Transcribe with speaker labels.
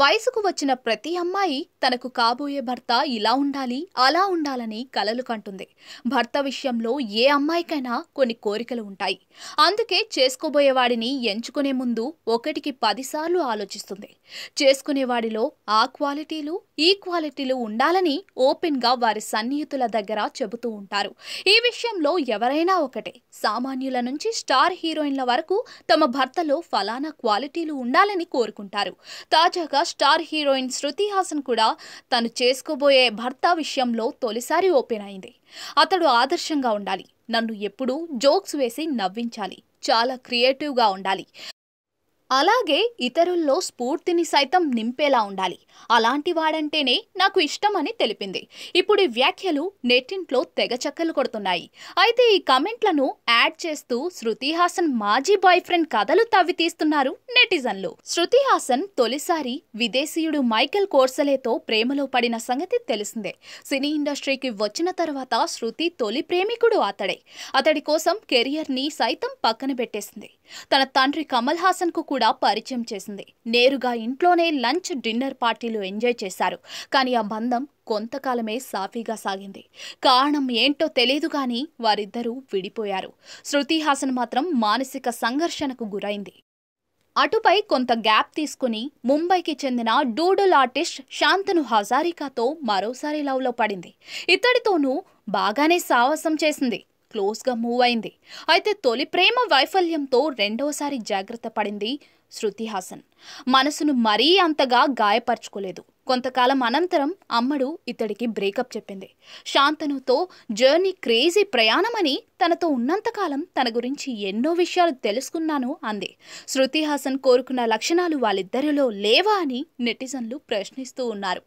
Speaker 1: వయసుకు వచ్చిన ప్రతి అమ్మాయి తనకు కాబోయే భర్త ఇలా ఉండాలి అలా ఉండాలని కలలు కంటుంది భర్త విషయంలో ఏ అమ్మాయికైనా కొన్ని కోరికలు ఉంటాయి అందుకే చేసుకోబోయేవాడిని ఎంచుకునే ముందు ఒకటికి పదిసార్లు ఆలోచిస్తుంది చేసుకునేవాడిలో ఆ క్వాలిటీలు ఈ క్వాలిటీలు ఉండాలని ఓపెన్గా వారి సన్నిహితుల దగ్గర చెబుతూ ఉంటారు ఈ విషయంలో ఎవరైనా ఒకటే సామాన్యుల నుంచి స్టార్ హీరోయిన్ల వరకు తమ భర్తలో ఫలానా క్వాలిటీలు ఉండాలని కోరుకుంటారు తాజాగా స్టార్ హీరోయిన్ శృతి హాసన్ కూడా తను చేసుకోబోయే భర్త విషయంలో తొలిసారి ఓపెన్ అయింది అతడు ఆదర్శంగా ఉండాలి నన్ను ఎప్పుడూ జోక్స్ వేసి నవ్వించాలి చాలా క్రియేటివ్గా ఉండాలి అలాగే ఇతరుల్లో స్ఫూర్తిని సైతం నింపేలా ఉండాలి అలాంటి వాడంటేనే నాకు ఇష్టమని తెలిపింది ఇప్పుడు వ్యాఖ్యలు నెట్టింట్లో తెగ చక్కలు కొడుతున్నాయి అయితే ఈ కమెంట్లను యాడ్ చేస్తూ శృతి హాసన్ మాజీ బాయ్ ఫ్రెండ్ కథలు తవ్వి తీస్తున్నారు నెటిజన్లు శృతి హాసన్ తొలిసారి విదేశీయుడు మైకెల్ కోర్సలేతో ప్రేమలో పడిన సంగతి తెలిసిందే సినీ ఇండస్ట్రీకి వచ్చిన తర్వాత శృతి తొలి ప్రేమికుడు అతడే అతడి కోసం కెరియర్ని సైతం పక్కన పెట్టేసింది తన తండ్రి కమల్ కు కూడా కూడా పరిచయం చేసింది నేరుగా ఇంట్లోనే లంచ్ డిన్నర్ పార్టీలు ఎంజాయ్ చేశారు కానీ ఆ బంధం కొంతకాలమే సాఫీగా సాగింది కారణం ఏంటో తెలియదు కానీ వారిద్దరూ విడిపోయారు శృతి హాసన్ మాత్రం మానసిక సంఘర్షణకు గురైంది అటుపై కొంత గ్యాప్ తీసుకుని ముంబైకి చెందిన డూడుల్ ఆర్టిస్ట్ శాంతను హజారికాతో మరోసారి లవ్లో పడింది ఇతడితోనూ బాగానే సాహసం చేసింది క్లోజ్గా మూవ్ అయింది అయితే తొలి ప్రేమ వైఫల్యంతో రెండోసారి జాగ్రత్త పడింది శృతి హాసన్ మనసును మరీ అంతగా గాయపరచుకోలేదు కొంతకాలం అనంతరం అమ్మడు ఇతడికి బ్రేకప్ చెప్పింది శాంతనుతో జర్నీ క్రేజీ ప్రయాణమని తనతో ఉన్నంతకాలం తన గురించి ఎన్నో విషయాలు తెలుసుకున్నాను అంది శృతి హాసన్ కోరుకున్న లక్షణాలు వాళ్ళిద్దరిలో లేవా అని నెటిజన్లు ప్రశ్నిస్తూ ఉన్నారు